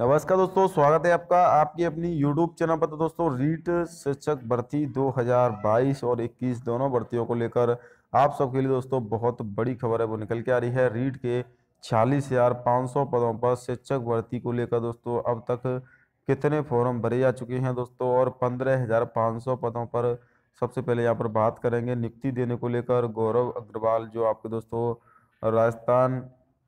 नमस्कार दोस्तों स्वागत है आपका आपकी अपनी YouTube चैनल पर तो दोस्तों रीट शिक्षक भर्ती 2022 और 21 दोनों भर्तियों को लेकर आप सबके लिए दोस्तों बहुत बड़ी खबर है वो निकल के आ रही है रीट के छियालीस हज़ार पाँच सौ पदों पर शिक्षक भर्ती को लेकर दोस्तों अब तक कितने फॉर्म भरे जा चुके हैं दोस्तों और पंद्रह हज़ार पाँच सौ पदों पर सबसे पहले यहाँ पर बात करेंगे नियुक्ति देने को लेकर गौरव अग्रवाल जो आपके दोस्तों राजस्थान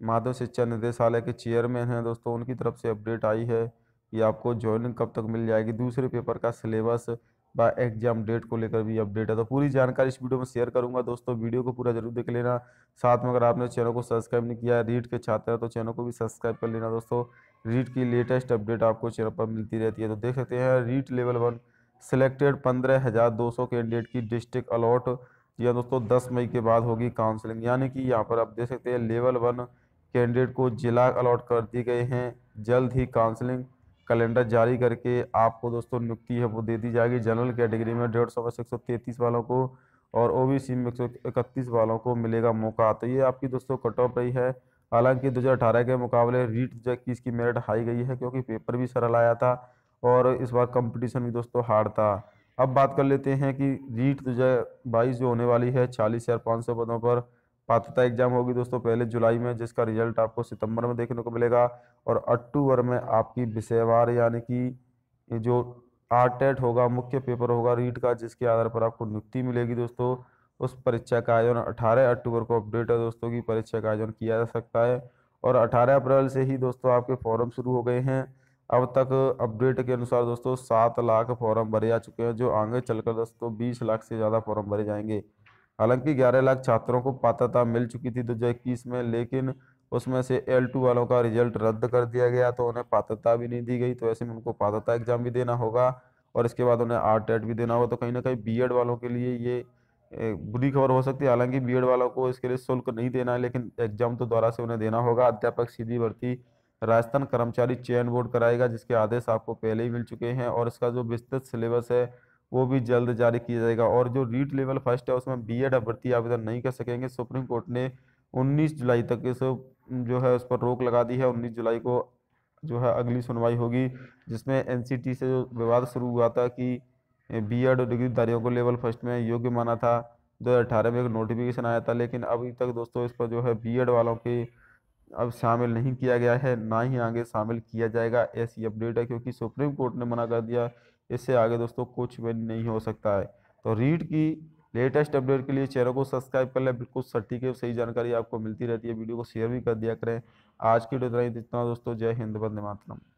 माधव शिक्षा निदेशालय के चेयरमैन हैं दोस्तों उनकी तरफ से अपडेट आई है कि आपको ज्वाइनिंग कब तक मिल जाएगी दूसरे पेपर का सिलेबस व एग्जाम डेट को लेकर भी अपडेट है तो पूरी जानकारी इस वीडियो में शेयर करूंगा दोस्तों वीडियो को पूरा जरूर देख लेना साथ में अगर आपने चैनल को सब्सक्राइब नहीं किया रीड के छात्र हैं तो चैनल को भी सब्सक्राइब कर लेना दोस्तों रीड की लेटेस्ट अपडेट आपको चैनल पर मिलती रहती है तो देख सकते हैं रीट लेवल वन सिलेक्टेड पंद्रह हज़ार दो सौ कैंडिडेट की डिस्ट्रिक्ट अलॉट या दोस्तों दस मई के बाद होगी काउंसलिंग यानी कि यहाँ पर आप देख सकते हैं लेवल वन कैंडिडेट को जिला अलॉट कर दिए गए हैं जल्द ही काउंसलिंग कैलेंडर जारी करके आपको दोस्तों नियुक्ति है वो दे दी जाएगी जनरल कैटेगरी में डेढ़ सौ एक सौ तैंतीस वालों को और ओ बी सी में एक सौ इकतीस वालों को मिलेगा मौका तो ये आपकी दोस्तों कट ऑफ रही है हालांकि 2018 के मुकाबले रीट जो हज़ार की मेरिट हाई गई है क्योंकि पेपर भी सरल आया था और इस बार कंपटीशन भी दोस्तों हार्ड था अब बात कर लेते हैं कि रीट दो हज़ार बाईस जो होने वाली है चालीस हज़ार पाँच सौ पदों पर पात्रता एग्जाम होगी दोस्तों पहले जुलाई में जिसका रिजल्ट आपको सितंबर में देखने को मिलेगा और अक्टूबर में आपकी विषयवार यानी कि जो आर टेट होगा मुख्य पेपर होगा रीट का जिसके आधार पर आपको नियुक्ति मिलेगी दोस्तों उस परीक्षा का आयोजन 18 अक्टूबर को अपडेट है दोस्तों की परीक्षा का आयोजन किया जा सकता है और 18 अप्रैल से ही दोस्तों आपके फॉर्म शुरू हो गए हैं अब तक अपडेट के अनुसार दोस्तों सात लाख फॉर्म भरे जा चुके हैं जो आगे चलकर दोस्तों बीस लाख से ज़्यादा फॉर्म भरे जाएंगे हालांकि 11 लाख छात्रों को पात्रता मिल चुकी थी दो में लेकिन उसमें से एल टू वालों का रिजल्ट रद्द कर दिया गया तो उन्हें पात्रता भी नहीं दी गई तो ऐसे में उनको पात्रता एग्जाम भी देना होगा और इसके बाद उन्हें आर टेट भी देना होगा तो कहीं ना कहीं एड वालों के लिए ये बुरी खबर हो सकती है हालांकि एड वालों को इसके लिए शुल्क नहीं देना है लेकिन एग्जाम तो द्वारा से उन्हें देना होगा अध्यापक सीधी भर्ती राजस्थान कर्मचारी चयन बोर्ड कराएगा जिसके आदेश आपको पहले ही मिल चुके हैं और इसका जो विस्तृत सिलेबस है वो भी जल्द जारी किया जाएगा और जो रीट लेवल फर्स्ट है उसमें बी एड भर्ती आवेदन नहीं कर सकेंगे सुप्रीम कोर्ट ने 19 जुलाई तक इस जो है उस पर रोक लगा दी है 19 जुलाई को जो है अगली सुनवाई होगी जिसमें एन से जो विवाद शुरू हुआ था कि बी एड डिग्रीधारियों को लेवल फर्स्ट में योग्य माना था दो में एक नोटिफिकेशन आया था लेकिन अभी तक दोस्तों इस पर जो है बी वालों के अब शामिल नहीं किया गया है ना ही आगे शामिल किया जाएगा ऐसी अपडेट है क्योंकि सुप्रीम कोर्ट ने मना कर दिया इससे आगे दोस्तों कुछ भी नहीं हो सकता है तो रीड की लेटेस्ट अपडेट के लिए चैनल को सब्सक्राइब कर लें बिल्कुल सटीक और सही जानकारी आपको मिलती रहती है वीडियो को शेयर भी कर दिया करें आज की डेट इतना दोस्तों जय हिंद बंदे मातरम